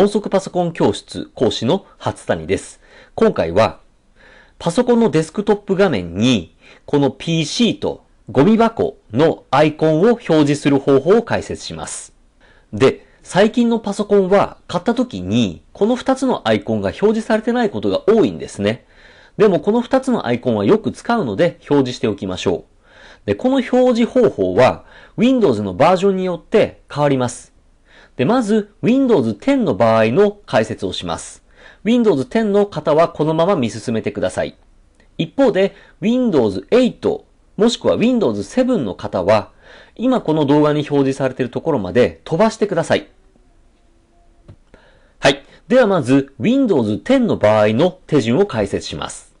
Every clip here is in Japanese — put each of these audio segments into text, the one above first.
音速パソコン教室講師の初谷です。今回は、パソコンのデスクトップ画面に、この PC とゴミ箱のアイコンを表示する方法を解説します。で、最近のパソコンは買った時に、この2つのアイコンが表示されてないことが多いんですね。でもこの2つのアイコンはよく使うので表示しておきましょう。で、この表示方法は Windows のバージョンによって変わります。で、まず Windows 10の場合の解説をします。Windows 10の方はこのまま見進めてください。一方で Windows 8もしくは Windows 7の方は今この動画に表示されているところまで飛ばしてください。はい。ではまず Windows 10の場合の手順を解説します。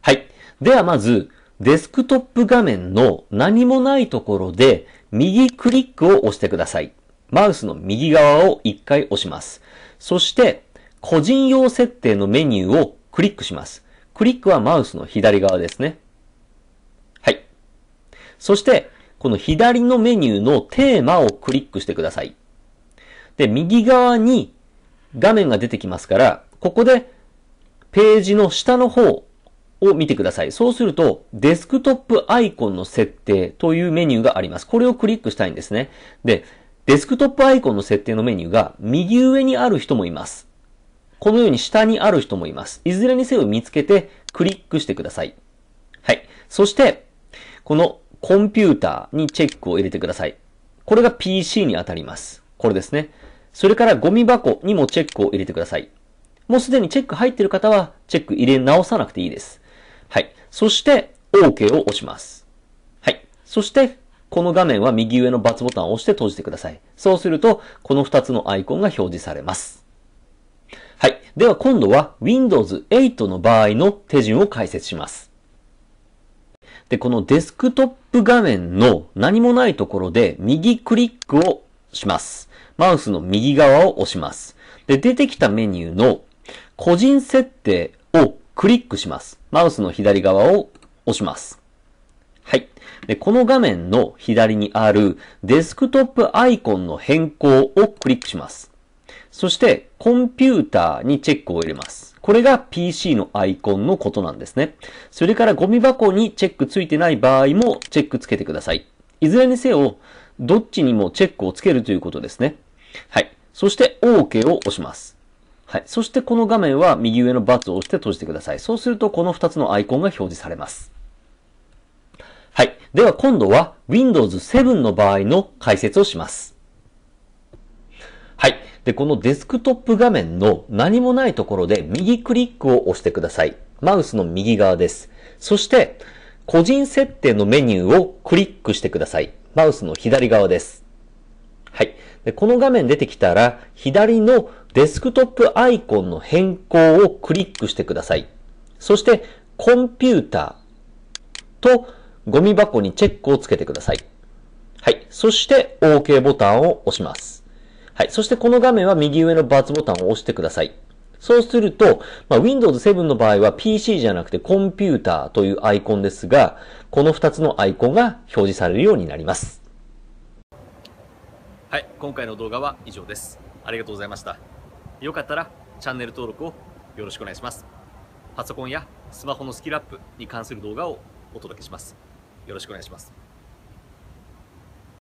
はい。ではまずデスクトップ画面の何もないところで右クリックを押してください。マウスの右側を1回押します。そして、個人用設定のメニューをクリックします。クリックはマウスの左側ですね。はい。そして、この左のメニューのテーマをクリックしてください。で、右側に画面が出てきますから、ここでページの下の方を見てください。そうすると、デスクトップアイコンの設定というメニューがあります。これをクリックしたいんですね。で、デスクトップアイコンの設定のメニューが右上にある人もいます。このように下にある人もいます。いずれにせよ見つけてクリックしてください。はい。そして、このコンピューターにチェックを入れてください。これが PC に当たります。これですね。それからゴミ箱にもチェックを入れてください。もうすでにチェック入ってる方はチェック入れ直さなくていいです。はい。そして OK を押します。はい。そしてこの画面は右上の×ボタンを押して閉じてください。そうすると、この2つのアイコンが表示されます。はい。では今度は Windows 8の場合の手順を解説します。で、このデスクトップ画面の何もないところで右クリックをします。マウスの右側を押します。で、出てきたメニューの個人設定をクリックします。マウスの左側を押します。はい。で、この画面の左にあるデスクトップアイコンの変更をクリックします。そして、コンピューターにチェックを入れます。これが PC のアイコンのことなんですね。それからゴミ箱にチェックついてない場合もチェックつけてください。いずれにせよ、どっちにもチェックをつけるということですね。はい。そして OK を押します。はい。そしてこの画面は右上のバツを押して閉じてください。そうするとこの2つのアイコンが表示されます。では今度は Windows 7の場合の解説をします。はい。で、このデスクトップ画面の何もないところで右クリックを押してください。マウスの右側です。そして、個人設定のメニューをクリックしてください。マウスの左側です。はい。でこの画面出てきたら、左のデスクトップアイコンの変更をクリックしてください。そして、コンピューターとゴミ箱にチェックをつけてください。はい。そして OK ボタンを押します。はい。そしてこの画面は右上のバツボタンを押してください。そうすると、まあ、Windows 7の場合は PC じゃなくてコンピューターというアイコンですが、この2つのアイコンが表示されるようになります。はい、今回の動画は以上です。ありがとうございました。よかったらチャンネル登録をよろしくお願いします。パソコンやスマホのスキルアップに関する動画をお届けします。よろしくお願いします。